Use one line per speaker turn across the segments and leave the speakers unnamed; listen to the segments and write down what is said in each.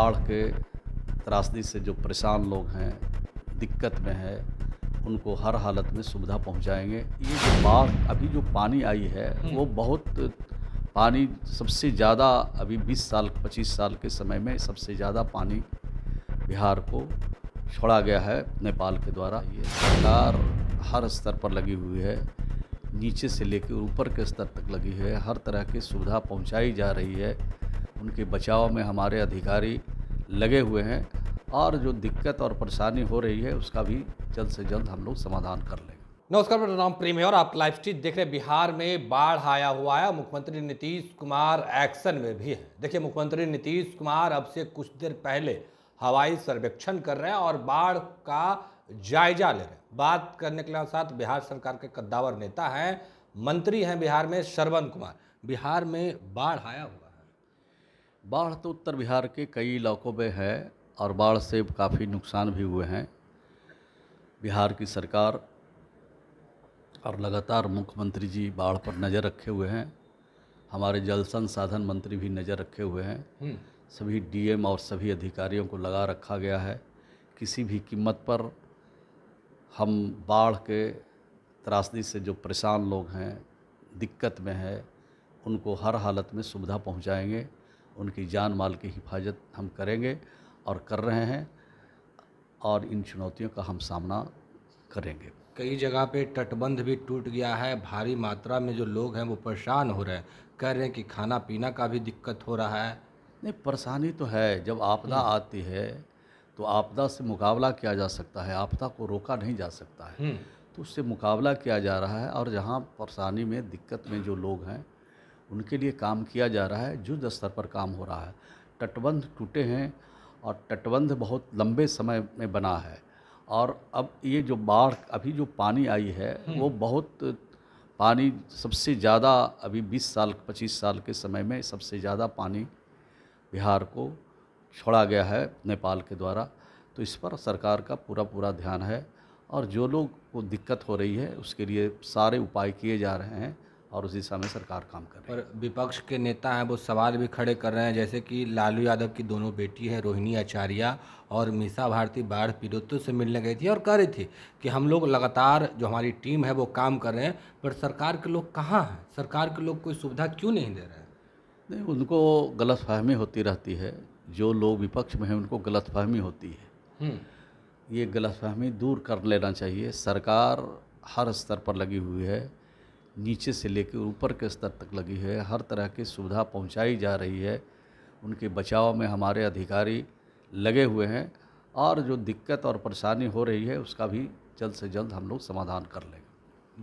बाढ़ के त्रासदी से जो परेशान लोग हैं दिक्कत में है उनको हर हालत में सुविधा पहुंचाएंगे ये जो बाढ़ अभी जो पानी आई है हम्म। वो बहुत पानी सबसे ज़्यादा अभी 20 साल 25 साल के समय में सबसे ज़्यादा पानी बिहार को छोड़ा गया है नेपाल के द्वारा ये सरकार हर स्तर पर लगी हुई है नीचे से लेकर ऊपर के स्तर तक लगी है हर तरह की सुविधा पहुंचाई जा रही है उनके बचाव में हमारे अधिकारी लगे हुए हैं और जो दिक्कत और परेशानी हो रही है उसका भी जल्द से जल्द हम लोग समाधान कर लेंगे
नमस्कार मेरा नाम प्रेम है और आप लाइव स्ट्रीट देख रहे हैं बिहार में बाढ़ आया हुआ है मुख्यमंत्री नीतीश कुमार एक्शन में भी है देखिए मुख्यमंत्री नीतीश कुमार अब से कुछ देर पहले हवाई सर्वेक्षण कर रहे हैं और बाढ़ का जायजा ले रहे हैं बात करने के साथ बिहार सरकार के कद्दावर नेता
हैं मंत्री हैं बिहार में श्रवण कुमार बिहार में बाढ़ आया हुआ बाढ़ तो उत्तर बिहार के कई इलाकों में है और बाढ़ से काफ़ी नुकसान भी हुए हैं बिहार की सरकार और लगातार मुख्यमंत्री जी बाढ़ पर नज़र रखे हुए हैं हमारे जल संसाधन मंत्री भी नज़र रखे हुए हैं हम्म। सभी डीएम और सभी अधिकारियों को लगा रखा गया है किसी भी कीमत पर हम बाढ़ के त्रासदी से जो परेशान लोग हैं दिक्कत में है उनको हर हालत में सुविधा पहुंचाएंगे उनकी जान माल की हिफाजत हम करेंगे और कर रहे हैं और इन चुनौतियों का हम सामना करेंगे कई जगह
पे तटबंध भी टूट गया है भारी मात्रा में जो लोग हैं वो परेशान हो रहे हैं कह रहे हैं कि खाना पीना का भी दिक्कत हो रहा
है नहीं परेशानी तो है जब आपदा हम्म। आती है तो आपदा से मुकाबला किया जा सकता है आपदा को रोका नहीं जा सकता है हम्म। तो उससे मुकाबला किया जा रहा है और जहाँ परेशानी में दिक्कत में जो लोग हैं उनके लिए काम किया जा रहा है युद्ध स्तर पर काम हो रहा है तटबंध टूटे हैं और तटबंध बहुत लंबे समय में बना है और अब ये जो बाढ़ अभी जो पानी आई है हम्म। वो बहुत पानी सबसे ज़्यादा अभी 20 साल 25 साल के समय में सबसे ज़्यादा पानी बिहार को छोड़ा गया है नेपाल के द्वारा तो इस पर सरकार का पूरा पूरा ध्यान है और जो लोग को दिक्कत हो रही है उसके लिए सारे उपाय किए जा रहे हैं और उसी समय सरकार काम कर रही है और विपक्ष के नेता हैं वो सवाल भी खड़े कर
रहे हैं जैसे कि लालू यादव की दोनों बेटी हैं रोहिणी आचार्य और मीसा भारती बाढ़ पीड़ितों से मिलने गई थी और कह रही थी कि हम लोग लगातार जो हमारी टीम है वो काम कर रहे हैं पर सरकार के लोग कहाँ हैं सरकार के लोग कोई सुविधा क्यों नहीं दे रहे हैं
नहीं उनको गलत फहमी होती रहती है जो लोग विपक्ष में हैं उनको गलत फहमी होती है
हम्म।
ये गलत फहमी दूर कर लेना चाहिए सरकार हर स्तर पर लगी हुई है नीचे से लेकर ऊपर के स्तर तक लगी है हर तरह की सुविधा पहुंचाई जा रही है उनके बचाव में हमारे अधिकारी लगे हुए हैं और जो दिक्कत और परेशानी हो रही है उसका भी जल्द से जल्द हम लोग समाधान कर लेंगे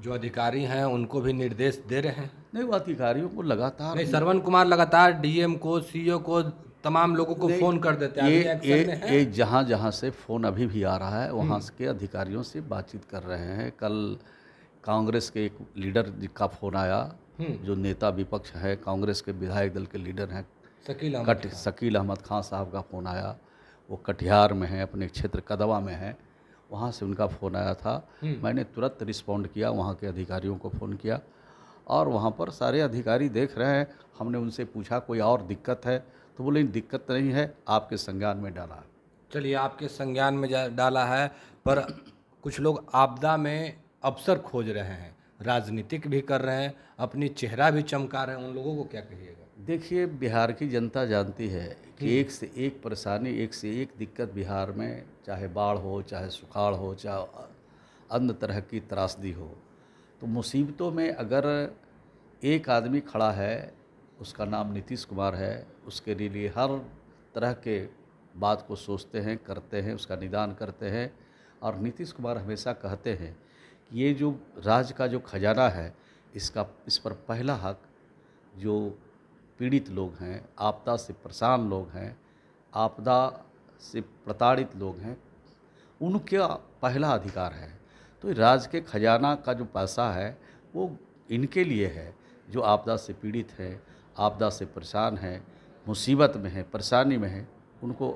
जो अधिकारी हैं उनको भी निर्देश दे रहे हैं नहीं वो अधिकारियों को लगातार नहीं सरवन कुमार लगातार डीएम को
सीईओ को तमाम लोगों को फ़ोन कर देते हैं ये ये, ये
जहाँ जहाँ से फ़ोन अभी भी आ रहा है वहाँ हम्म। के अधिकारियों से बातचीत कर रहे हैं कल कांग्रेस के एक लीडर का फ़ोन आया हम्म। जो नेता विपक्ष है कांग्रेस के विधायक दल के लीडर हैं शकील अहमद कट शकील अहमद खान साहब का फ़ोन आया वो कटिहार में है अपने क्षेत्र कदवा में है वहाँ से उनका फ़ोन आया था हम्म। मैंने तुरंत रिस्पॉन्ड किया वहाँ के अधिकारियों को फ़ोन किया और वहाँ पर सारे अधिकारी देख रहे हैं हमने उनसे पूछा कोई और दिक्कत है तो बोले दिक्कत नहीं है आपके संज्ञान में डाला
चलिए आपके संज्ञान में डाला है पर कुछ लोग आपदा में अवसर खोज रहे हैं राजनीतिक भी कर रहे हैं अपनी चेहरा भी चमका रहे हैं उन लोगों को क्या कहिएगा
देखिए बिहार की जनता जानती है कि एक से एक परेशानी एक से एक दिक्कत बिहार में चाहे बाढ़ हो चाहे सुखाड़ हो चाहे अन्य तरह की त्रासदी हो तो मुसीबतों में अगर एक आदमी खड़ा है उसका नाम नीतीश कुमार है उसके लिए हर तरह के बात को सोचते हैं करते हैं उसका निदान करते हैं और नीतीश कुमार हमेशा कहते हैं ये जो राज का जो खजाना है इसका इस पर पहला हक जो पीड़ित लोग हैं आपदा से परेशान लोग हैं आपदा से प्रताड़ित लोग हैं उनका पहला अधिकार है तो राज के खजाना का जो पैसा है वो इनके लिए है जो आपदा से पीड़ित है आपदा से परेशान है मुसीबत में है परेशानी में है उनको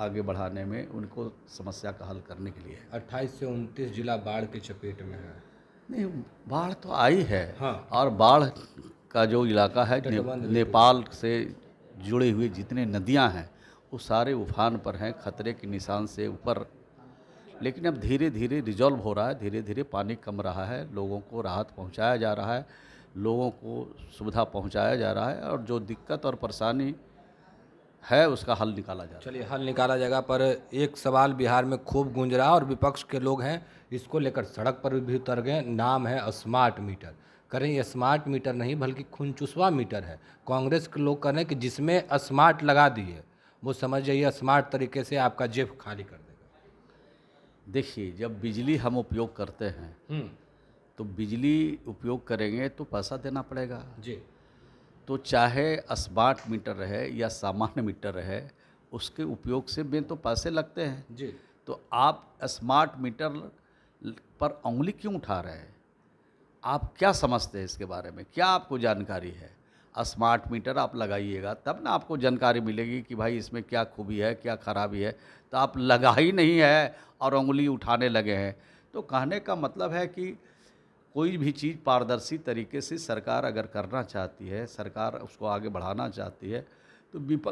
आगे बढ़ाने में उनको समस्या का हल करने के लिए
अट्ठाईस से उनतीस जिला बाढ़ के चपेट में है
नहीं बाढ़ तो आई है हाँ। और बाढ़ का जो इलाका है ने, नेपाल से जुड़े हुए जितने नदियां हैं वो सारे उफान पर हैं खतरे के निशान से ऊपर लेकिन अब धीरे धीरे रिजॉल्व हो रहा है धीरे धीरे पानी कम रहा है लोगों को राहत पहुंचाया जा रहा है लोगों को सुविधा पहुंचाया जा रहा है और जो दिक्कत और परेशानी है उसका हल निकाला जाए चलिए हल निकाला जाएगा पर एक सवाल बिहार में खूब गूंज
रहा और विपक्ष के लोग हैं इसको लेकर सड़क पर भी उतर गए नाम है स्मार्ट मीटर करें ये स्मार्ट मीटर नहीं बल्कि खुनचुसवा मीटर है कांग्रेस के लोग करें कि जिसमें स्मार्ट लगा दिए वो समझ जाइए स्मार्ट तरीके से आपका जेब खाली कर
देगा देखिए जब बिजली हम उपयोग करते हैं हम्म। तो बिजली उपयोग करेंगे तो पैसा देना पड़ेगा जी तो चाहे स्मार्ट मीटर रहे या सामान्य मीटर रहे उसके उपयोग से भी तो पैसे लगते हैं जी तो आप स्मार्ट मीटर पर उंगली क्यों उठा रहे हैं आप क्या समझते हैं इसके बारे में क्या आपको जानकारी है स्मार्ट मीटर आप लगाइएगा तब ना आपको जानकारी मिलेगी कि भाई इसमें क्या खूबी है क्या खराबी है तो आप लगा ही नहीं है और उंगली उठाने लगे हैं तो कहने का मतलब है कि कोई भी चीज़ पारदर्शी तरीके से सरकार अगर करना चाहती है सरकार उसको आगे बढ़ाना चाहती है तो विपक्ष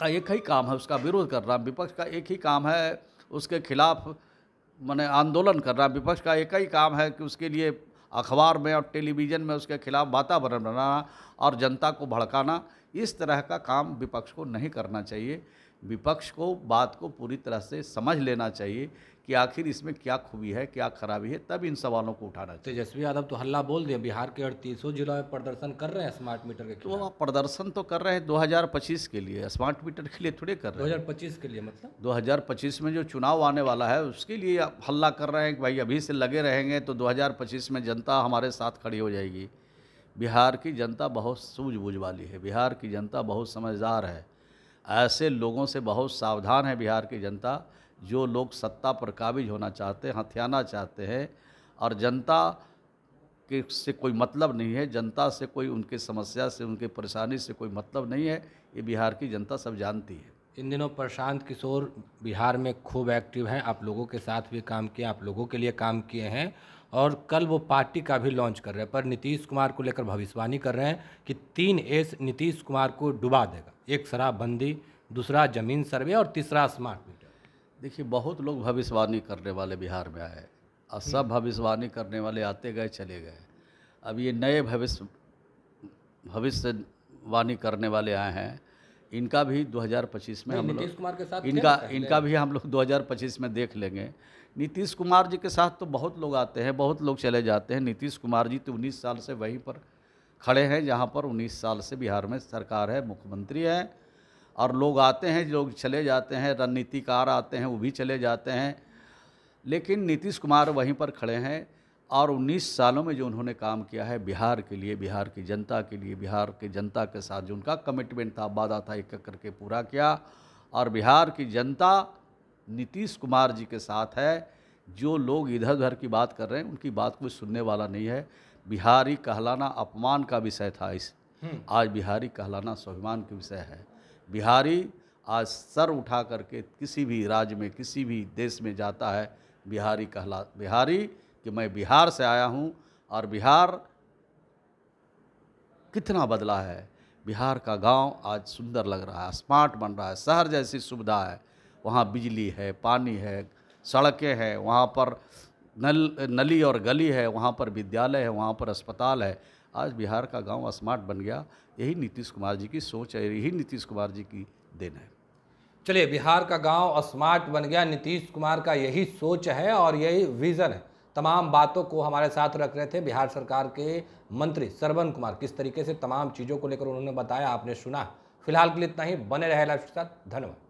का एक ही काम है उसका विरोध करना विपक्ष का एक ही काम है उसके खिलाफ मैंने आंदोलन करना विपक्ष का एक ही काम है कि उसके लिए अखबार में और टेलीविज़न में उसके खिलाफ वातावरण बनाना और जनता को भड़काना इस तरह का काम विपक्ष को नहीं करना चाहिए विपक्ष को बात को पूरी तरह से समझ लेना चाहिए कि आखिर इसमें क्या खूबी है क्या खराबी है तब इन सवालों को उठाना चाहिए तेजस्वी यादव तो हल्ला बोल दिया बिहार के अड़तीसों जिलों में प्रदर्शन कर रहे हैं स्मार्ट मीटर के तो आप प्रदर्शन तो कर रहे हैं 2025 के लिए स्मार्ट मीटर के लिए थोड़े कर रहे हैं
2025 के लिए मतलब
2025 में जो चुनाव आने वाला है उसके लिए आप हल्ला कर रहे हैं कि भाई अभी से लगे रहेंगे तो दो में जनता हमारे साथ खड़ी हो जाएगी बिहार की जनता बहुत सूझबूझ वाली है बिहार की जनता बहुत समझदार है ऐसे लोगों से बहुत सावधान है बिहार की जनता जो लोग सत्ता पर काबिज होना चाहते हैं हथियाना चाहते हैं और जनता के से कोई मतलब नहीं है जनता से कोई उनके समस्या से उनके परेशानी से कोई मतलब नहीं है ये बिहार की जनता सब जानती है इन दिनों प्रशांत किशोर बिहार में खूब एक्टिव हैं आप लोगों
के साथ भी काम किए आप लोगों के लिए काम किए हैं और कल वो पार्टी का भी लॉन्च कर रहे हैं पर नीतीश कुमार को लेकर भविष्यवाणी कर रहे हैं कि तीन एस नीतीश कुमार को डुबा देगा एक
शराबबंदी दूसरा ज़मीन सर्वे और तीसरा स्मार्ट मीटर देखिए बहुत लोग भविष्यवाणी करने वाले बिहार में आए और सब हम्म। भविष्यवाणी करने वाले आते गए चले गए अब ये नए भविष्य भविष्यवाणी करने वाले आए हैं इनका भी 2025 में हम नीतीश कुमार के साथ इनका इनका भी हम लोग 2025 में देख लेंगे नीतीश कुमार जी के साथ तो बहुत लोग आते हैं बहुत लोग चले जाते हैं नीतीश कुमार जी तो उन्नीस साल से वहीं पर खड़े हैं जहाँ पर 19 साल से बिहार में सरकार है मुख्यमंत्री है और लोग आते हैं लोग चले जाते हैं रणनीतिकार आते हैं वो भी चले जाते हैं लेकिन नीतीश कुमार वहीं पर खड़े हैं और 19 सालों में जो उन्होंने काम किया है बिहार के लिए बिहार की जनता के लिए बिहार की जनता के साथ जो उनका कमिटमेंट था वादा था एक करके पूरा किया और बिहार की जनता नीतीश कुमार जी के साथ है जो लोग इधर उधर की बात कर रहे हैं उनकी बात कोई सुनने वाला नहीं है बिहारी कहलाना अपमान का विषय था इस हम्म। आज बिहारी कहलाना स्वाभिमान का विषय है बिहारी आज सर उठा करके किसी भी राज्य में किसी भी देश में जाता है बिहारी कहला बिहारी कि मैं बिहार से आया हूँ और बिहार कितना बदला है बिहार का गांव आज सुंदर लग रहा है स्मार्ट बन रहा है शहर जैसी सुविधा है वहाँ बिजली है पानी है सड़कें हैं वहाँ पर नल नली और गली है वहाँ पर विद्यालय है वहाँ पर अस्पताल है आज बिहार का गांव स्मार्ट बन गया यही नीतीश कुमार जी की सोच है यही नीतीश कुमार जी की देन है चलिए बिहार का गांव स्मार्ट बन गया नीतीश कुमार का यही
सोच है और यही विज़न है तमाम बातों को हमारे साथ रख रहे थे बिहार सरकार के मंत्री सरवन कुमार किस तरीके से तमाम चीज़ों को लेकर उन्होंने बताया आपने सुना फिलहाल के लिए इतना ही बने रहे लाइफ के साथ धन्यवाद